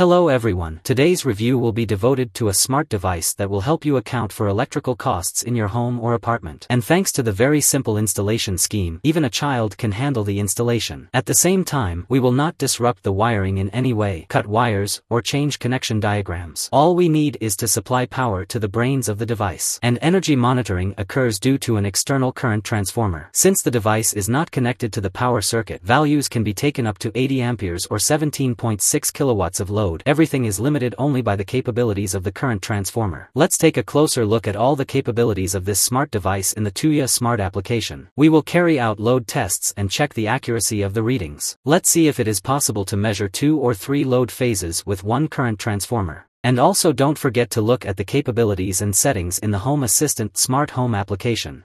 Hello everyone. Today's review will be devoted to a smart device that will help you account for electrical costs in your home or apartment. And thanks to the very simple installation scheme, even a child can handle the installation. At the same time, we will not disrupt the wiring in any way, cut wires, or change connection diagrams. All we need is to supply power to the brains of the device. And energy monitoring occurs due to an external current transformer. Since the device is not connected to the power circuit, values can be taken up to 80 amperes or 17.6 kilowatts of load code everything is limited only by the capabilities of the current transformer. Let's take a closer look at all the capabilities of this smart device in the Tuya smart application. We will carry out load tests and check the accuracy of the readings. Let's see if it is possible to measure two or three load phases with one current transformer. And also don't forget to look at the capabilities and settings in the Home Assistant Smart Home application.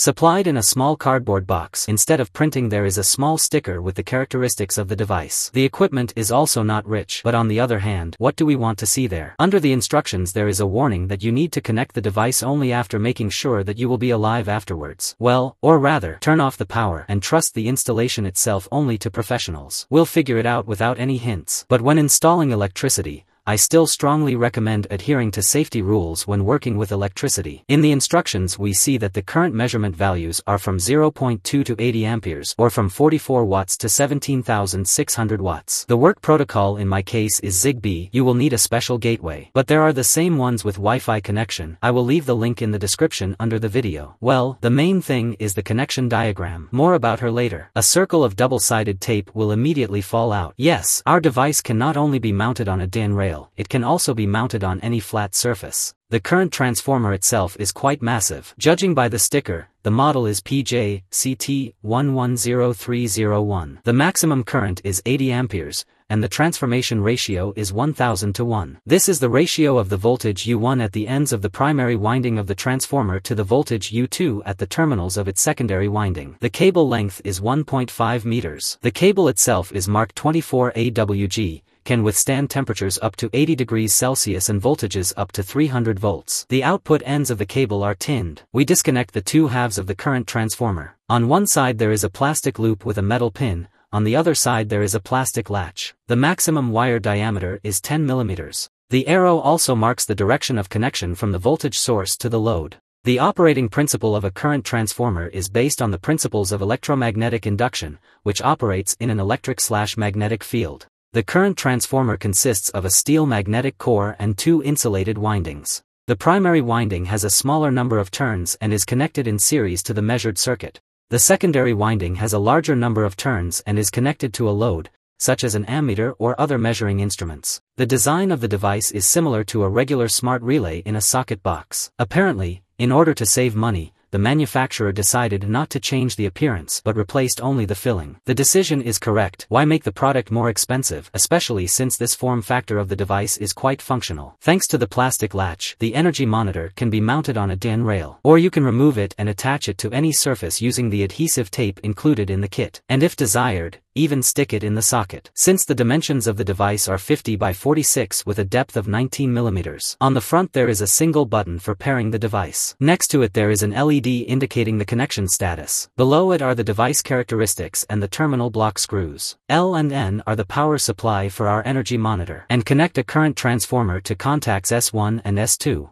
Supplied in a small cardboard box instead of printing there is a small sticker with the characteristics of the device. The equipment is also not rich but on the other hand what do we want to see there? Under the instructions there is a warning that you need to connect the device only after making sure that you will be alive afterwards. Well, or rather, turn off the power and trust the installation itself only to professionals. We'll figure it out without any hints. But when installing electricity, I still strongly recommend adhering to safety rules when working with electricity. In the instructions we see that the current measurement values are from 0.2 to 80 amperes or from 44 watts to 17,600 watts. The work protocol in my case is ZigBee, you will need a special gateway. But there are the same ones with Wi-Fi connection, I will leave the link in the description under the video. Well, the main thing is the connection diagram. More about her later. A circle of double-sided tape will immediately fall out. Yes, our device can not only be mounted on a DIN rail, scale, it can also be mounted on any flat surface. The current transformer itself is quite massive. Judging by the sticker, the model is PJ CT110301. The maximum current is 80 amperes, and the transformation ratio is 1000 to 1. This is the ratio of the voltage U1 at the ends of the primary winding of the transformer to the voltage U2 at the terminals of its secondary winding. The cable length is 1.5 meters. The cable itself is marked 24 AWG, can withstand temperatures up to 80 degrees Celsius and voltages up to 300 volts. The output ends of the cable are tinned. We disconnect the two halves of the current transformer. On one side there is a plastic loop with a metal pin, on the other side there is a plastic latch. The maximum wire diameter is 10 millimeters. The arrow also marks the direction of connection from the voltage source to the load. The operating principle of a current transformer is based on the principles of electromagnetic induction, which operates in an electric-slash-magnetic field. The current transformer consists of a steel magnetic core and two insulated windings. The primary winding has a smaller number of turns and is connected in series to the measured circuit. The secondary winding has a larger number of turns and is connected to a load, such as an ammeter or other measuring instruments. The design of the device is similar to a regular smart relay in a socket box. Apparently, in order to save money, the manufacturer decided not to change the appearance but replaced only the filling. The decision is correct. Why make the product more expensive, especially since this form factor of the device is quite functional. Thanks to the plastic latch, the energy monitor can be mounted on a DIN rail. Or you can remove it and attach it to any surface using the adhesive tape included in the kit. And if desired, even stick it in the socket. Since the dimensions of the device are 50 by 46 with a depth of 19 mm. On the front there is a single button for pairing the device. Next to it there is an LED indicating the connection status. Below it are the device characteristics and the terminal block screws. L and N are the power supply for our energy monitor. And connect a current transformer to contacts S1 and S2.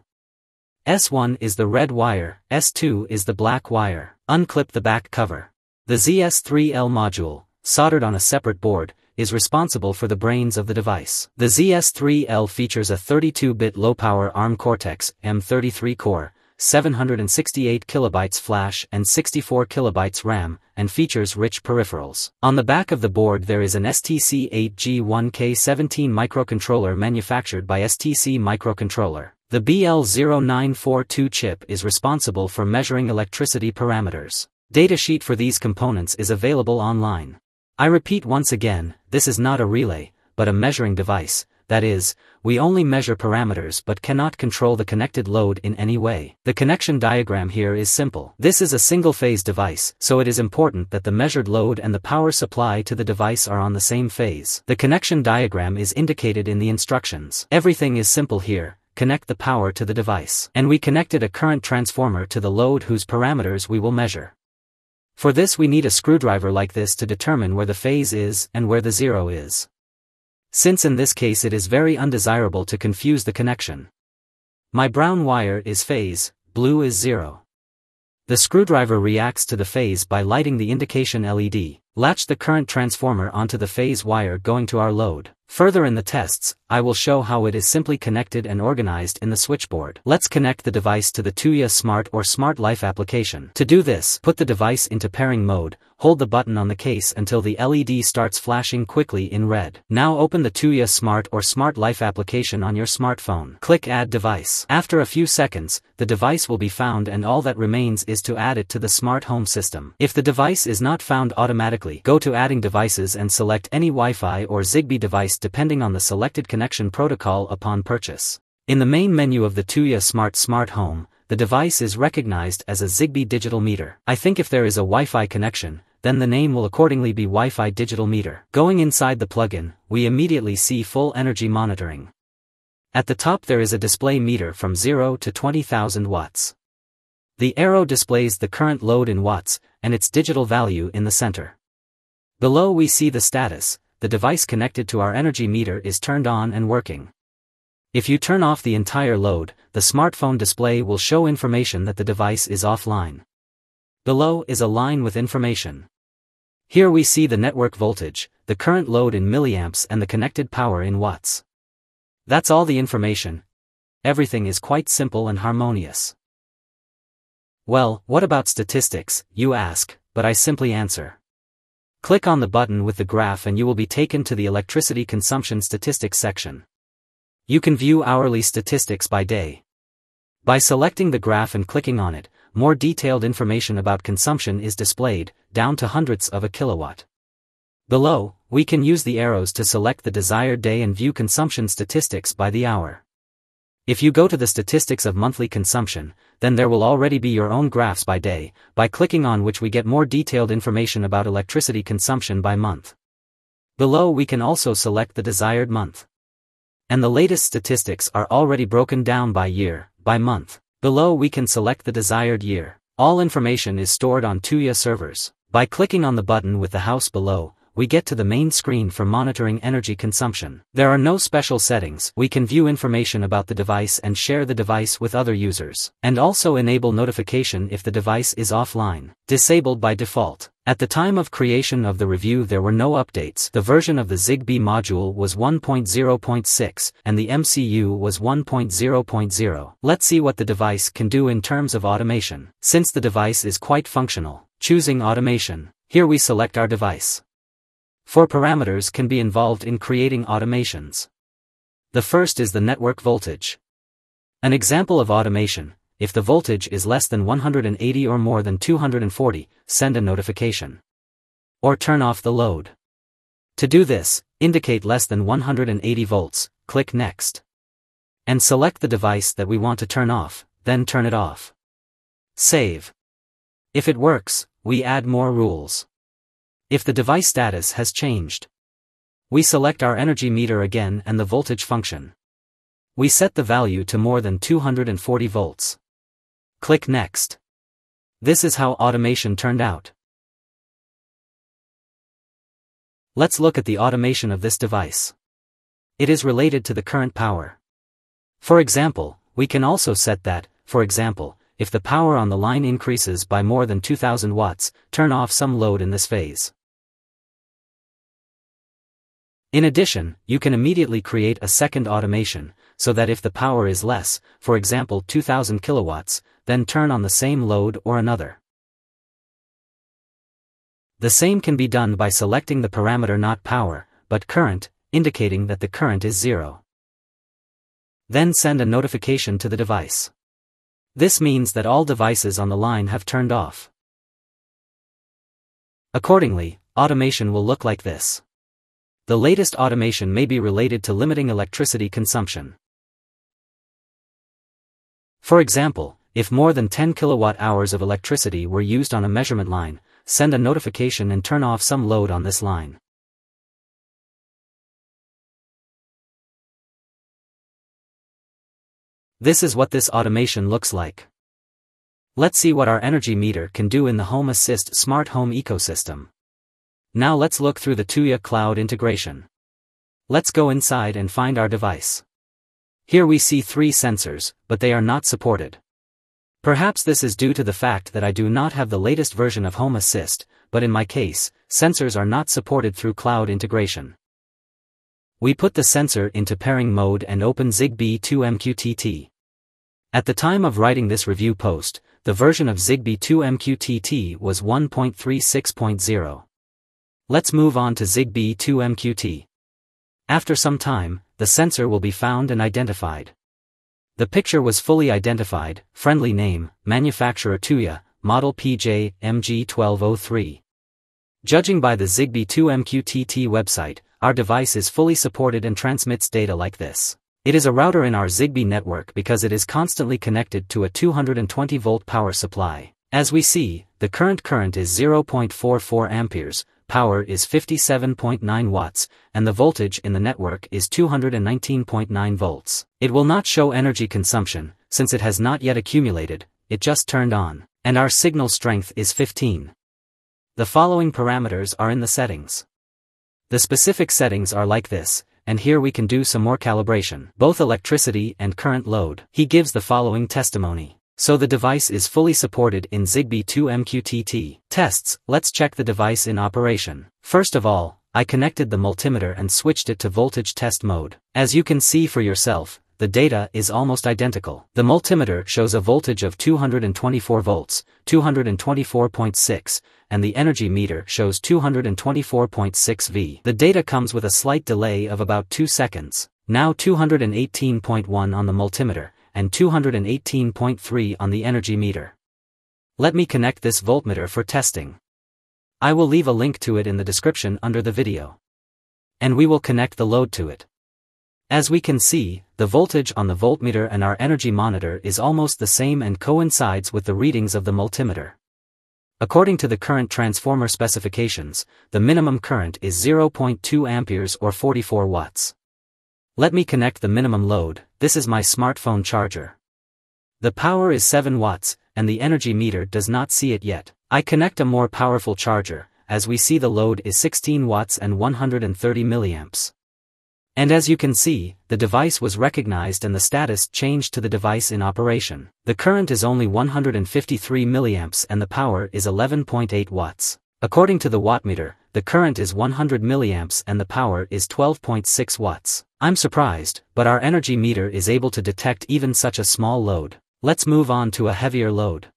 S1 is the red wire, S2 is the black wire. Unclip the back cover. The ZS3L module, soldered on a separate board, is responsible for the brains of the device. The ZS3L features a 32-bit low-power ARM Cortex M33 core, 768 kilobytes flash and 64 kilobytes RAM, and features rich peripherals. On the back of the board there is an STC8G1K17 microcontroller manufactured by STC Microcontroller. The BL0942 chip is responsible for measuring electricity parameters. Datasheet for these components is available online. I repeat once again, this is not a relay, but a measuring device, that is, we only measure parameters but cannot control the connected load in any way. The connection diagram here is simple. This is a single-phase device, so it is important that the measured load and the power supply to the device are on the same phase. The connection diagram is indicated in the instructions. Everything is simple here, connect the power to the device. And we connected a current transformer to the load whose parameters we will measure. For this we need a screwdriver like this to determine where the phase is and where the zero is. Since in this case it is very undesirable to confuse the connection. My brown wire is phase, blue is zero. The screwdriver reacts to the phase by lighting the indication LED, latch the current transformer onto the phase wire going to our load. Further in the tests, I will show how it is simply connected and organized in the switchboard. Let's connect the device to the Tuya Smart or Smart Life application. To do this, put the device into pairing mode, hold the button on the case until the LED starts flashing quickly in red. Now open the Tuya Smart or Smart Life application on your smartphone. Click Add Device. After a few seconds, the device will be found and all that remains is to add it to the smart home system. If the device is not found automatically, go to Adding Devices and select any Wi-Fi or Zigbee device depending on the selected connection protocol upon purchase. In the main menu of the Tuya Smart Smart Home, the device is recognized as a Zigbee digital meter. I think if there is a Wi-Fi connection, then the name will accordingly be Wi-Fi digital meter. Going inside the plugin, we immediately see full energy monitoring. At the top there is a display meter from 0 to 20,000 watts. The arrow displays the current load in watts, and its digital value in the center. Below we see the status, the device connected to our energy meter is turned on and working. If you turn off the entire load, the smartphone display will show information that the device is offline. Below is a line with information. Here we see the network voltage, the current load in milliamps and the connected power in watts. That's all the information. Everything is quite simple and harmonious. Well, what about statistics, you ask, but I simply answer. Click on the button with the graph and you will be taken to the electricity consumption statistics section. You can view hourly statistics by day. By selecting the graph and clicking on it, more detailed information about consumption is displayed, down to hundredths of a kilowatt. Below, we can use the arrows to select the desired day and view consumption statistics by the hour. If you go to the statistics of monthly consumption, then there will already be your own graphs by day, by clicking on which we get more detailed information about electricity consumption by month. Below we can also select the desired month. And the latest statistics are already broken down by year, by month. Below we can select the desired year. All information is stored on Tuya servers. By clicking on the button with the house below, we get to the main screen for monitoring energy consumption. There are no special settings. We can view information about the device and share the device with other users, and also enable notification if the device is offline, disabled by default. At the time of creation of the review there were no updates. The version of the ZigBee module was 1.0.6 and the MCU was 1.0.0. Let's see what the device can do in terms of automation. Since the device is quite functional, choosing automation, here we select our device. Four parameters can be involved in creating automations. The first is the network voltage. An example of automation, if the voltage is less than 180 or more than 240, send a notification. Or turn off the load. To do this, indicate less than 180 volts, click Next. And select the device that we want to turn off, then turn it off. Save. If it works, we add more rules. If the device status has changed. We select our energy meter again and the voltage function. We set the value to more than 240 volts. Click Next. This is how automation turned out. Let's look at the automation of this device. It is related to the current power. For example, we can also set that, for example, if the power on the line increases by more than 2000 watts, turn off some load in this phase. In addition, you can immediately create a second automation, so that if the power is less, for example 2000 kilowatts, then turn on the same load or another. The same can be done by selecting the parameter not power, but current, indicating that the current is zero. Then send a notification to the device. This means that all devices on the line have turned off. Accordingly, automation will look like this. The latest automation may be related to limiting electricity consumption. For example, if more than 10 kilowatt-hours of electricity were used on a measurement line, send a notification and turn off some load on this line. This is what this automation looks like. Let's see what our energy meter can do in the Home Assist smart home ecosystem. Now let's look through the Tuya Cloud integration. Let's go inside and find our device. Here we see three sensors, but they are not supported. Perhaps this is due to the fact that I do not have the latest version of Home Assist, but in my case, sensors are not supported through cloud integration. We put the sensor into pairing mode and open Zigbee 2 MQTT. At the time of writing this review post, the version of Zigbee 2 MQTT was 1.36.0. Let's move on to ZigBee 2 MQT. After some time, the sensor will be found and identified. The picture was fully identified, friendly name, manufacturer Tuya, model PJ MG1203. Judging by the ZigBee 2 MQTT website, our device is fully supported and transmits data like this. It is a router in our ZigBee network because it is constantly connected to a 220 volt power supply. As we see, the current current is 0.44 amperes, power is 57.9 watts, and the voltage in the network is 219.9 volts. It will not show energy consumption, since it has not yet accumulated, it just turned on, and our signal strength is 15. The following parameters are in the settings. The specific settings are like this, and here we can do some more calibration, both electricity and current load. He gives the following testimony so the device is fully supported in Zigbee 2 MQTT. Tests, let's check the device in operation. First of all, I connected the multimeter and switched it to voltage test mode. As you can see for yourself, the data is almost identical. The multimeter shows a voltage of 224 volts, 224.6, and the energy meter shows 224.6 V. The data comes with a slight delay of about 2 seconds. Now 218.1 on the multimeter, and 218.3 on the energy meter. Let me connect this voltmeter for testing. I will leave a link to it in the description under the video. And we will connect the load to it. As we can see, the voltage on the voltmeter and our energy monitor is almost the same and coincides with the readings of the multimeter. According to the current transformer specifications, the minimum current is 0.2 amperes or 44 watts. Let me connect the minimum load, this is my smartphone charger. The power is 7 watts, and the energy meter does not see it yet. I connect a more powerful charger, as we see the load is 16 watts and 130 milliamps. And as you can see, the device was recognized and the status changed to the device in operation. The current is only 153 milliamps and the power is 11.8 watts. According to the wattmeter, the current is 100 milliamps and the power is 12.6 watts. I'm surprised, but our energy meter is able to detect even such a small load. Let's move on to a heavier load.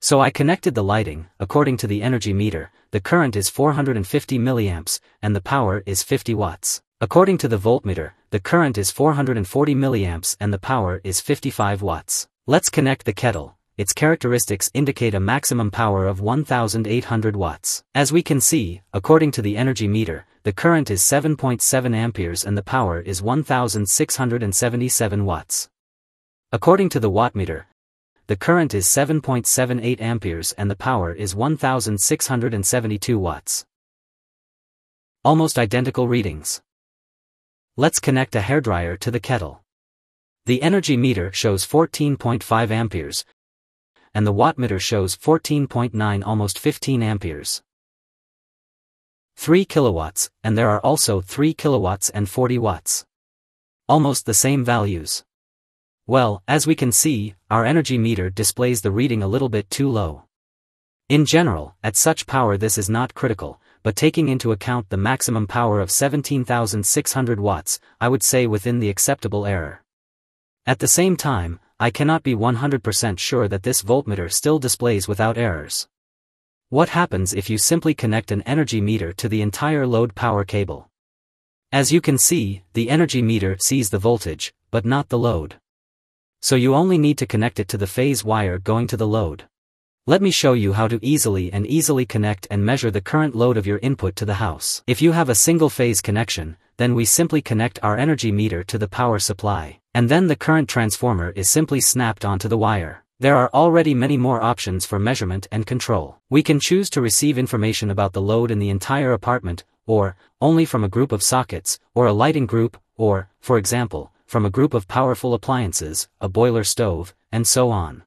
So I connected the lighting, according to the energy meter, the current is 450 milliamps, and the power is 50 watts. According to the voltmeter, the current is 440 milliamps and the power is 55 watts. Let's connect the kettle its characteristics indicate a maximum power of 1800 watts. As we can see, according to the energy meter, the current is 7.7 amperes and the power is 1677 watts. According to the wattmeter, the current is 7.78 amperes and the power is 1672 watts. Almost identical readings. Let's connect a hairdryer to the kettle. The energy meter shows 14.5 amperes, and the wattmeter shows 14.9 almost 15 amperes. 3 kilowatts, and there are also 3 kilowatts and 40 watts. Almost the same values. Well, as we can see, our energy meter displays the reading a little bit too low. In general, at such power this is not critical, but taking into account the maximum power of 17,600 watts, I would say within the acceptable error. At the same time, I cannot be 100% sure that this voltmeter still displays without errors. What happens if you simply connect an energy meter to the entire load power cable? As you can see, the energy meter sees the voltage, but not the load. So you only need to connect it to the phase wire going to the load. Let me show you how to easily and easily connect and measure the current load of your input to the house. If you have a single phase connection, then we simply connect our energy meter to the power supply. And then the current transformer is simply snapped onto the wire. There are already many more options for measurement and control. We can choose to receive information about the load in the entire apartment, or, only from a group of sockets, or a lighting group, or, for example, from a group of powerful appliances, a boiler stove, and so on.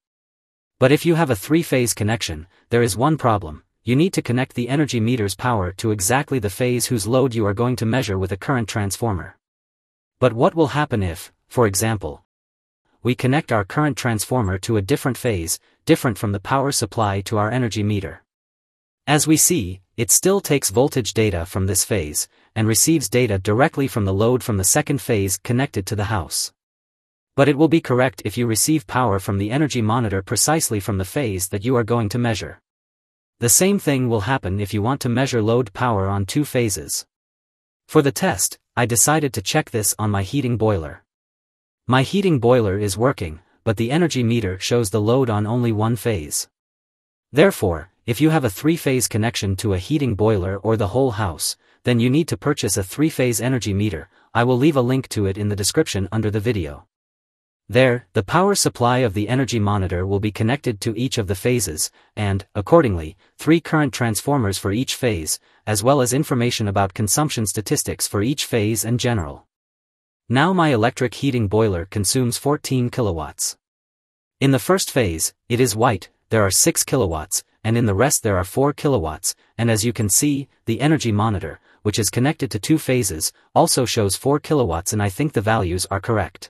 But if you have a three-phase connection, there is one problem, you need to connect the energy meter's power to exactly the phase whose load you are going to measure with a current transformer. But what will happen if, for example, we connect our current transformer to a different phase, different from the power supply to our energy meter? As we see, it still takes voltage data from this phase, and receives data directly from the load from the second phase connected to the house but it will be correct if you receive power from the energy monitor precisely from the phase that you are going to measure. The same thing will happen if you want to measure load power on two phases. For the test, I decided to check this on my heating boiler. My heating boiler is working, but the energy meter shows the load on only one phase. Therefore, if you have a three-phase connection to a heating boiler or the whole house, then you need to purchase a three-phase energy meter, I will leave a link to it in the description under the video. There, the power supply of the energy monitor will be connected to each of the phases, and, accordingly, three current transformers for each phase, as well as information about consumption statistics for each phase and general. Now my electric heating boiler consumes 14 kilowatts. In the first phase, it is white, there are 6 kilowatts, and in the rest there are 4 kilowatts, and as you can see, the energy monitor, which is connected to two phases, also shows 4 kilowatts and I think the values are correct.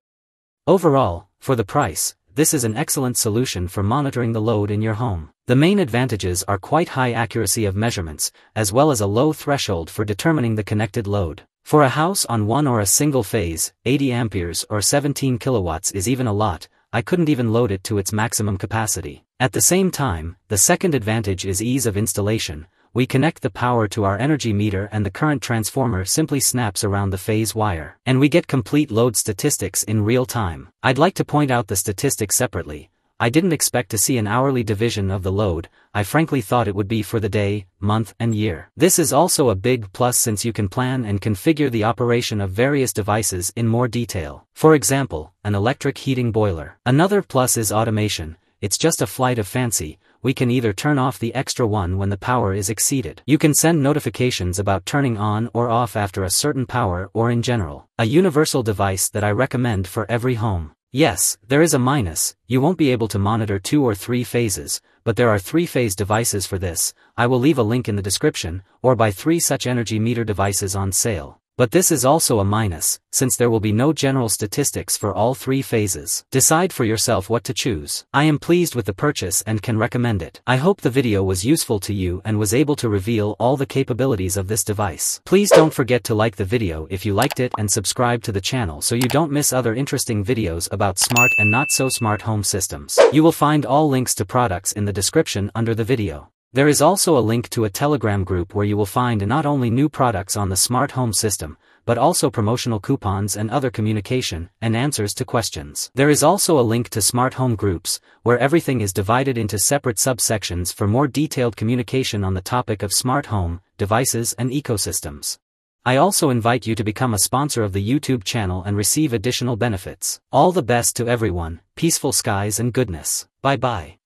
Overall, for the price, this is an excellent solution for monitoring the load in your home. The main advantages are quite high accuracy of measurements, as well as a low threshold for determining the connected load. For a house on one or a single phase, 80 amperes or 17 kilowatts is even a lot, I couldn't even load it to its maximum capacity. At the same time, the second advantage is ease of installation, we connect the power to our energy meter and the current transformer simply snaps around the phase wire. And we get complete load statistics in real time. I'd like to point out the statistics separately, I didn't expect to see an hourly division of the load, I frankly thought it would be for the day, month and year. This is also a big plus since you can plan and configure the operation of various devices in more detail. For example, an electric heating boiler. Another plus is automation, it's just a flight of fancy, we can either turn off the extra one when the power is exceeded. You can send notifications about turning on or off after a certain power or in general. A universal device that I recommend for every home. Yes, there is a minus, you won't be able to monitor two or three phases, but there are three-phase devices for this, I will leave a link in the description, or buy three such energy meter devices on sale. But this is also a minus, since there will be no general statistics for all three phases. Decide for yourself what to choose. I am pleased with the purchase and can recommend it. I hope the video was useful to you and was able to reveal all the capabilities of this device. Please don't forget to like the video if you liked it and subscribe to the channel so you don't miss other interesting videos about smart and not so smart home systems. You will find all links to products in the description under the video. There is also a link to a Telegram group where you will find not only new products on the smart home system, but also promotional coupons and other communication and answers to questions. There is also a link to smart home groups, where everything is divided into separate subsections for more detailed communication on the topic of smart home, devices and ecosystems. I also invite you to become a sponsor of the YouTube channel and receive additional benefits. All the best to everyone, peaceful skies and goodness. Bye bye.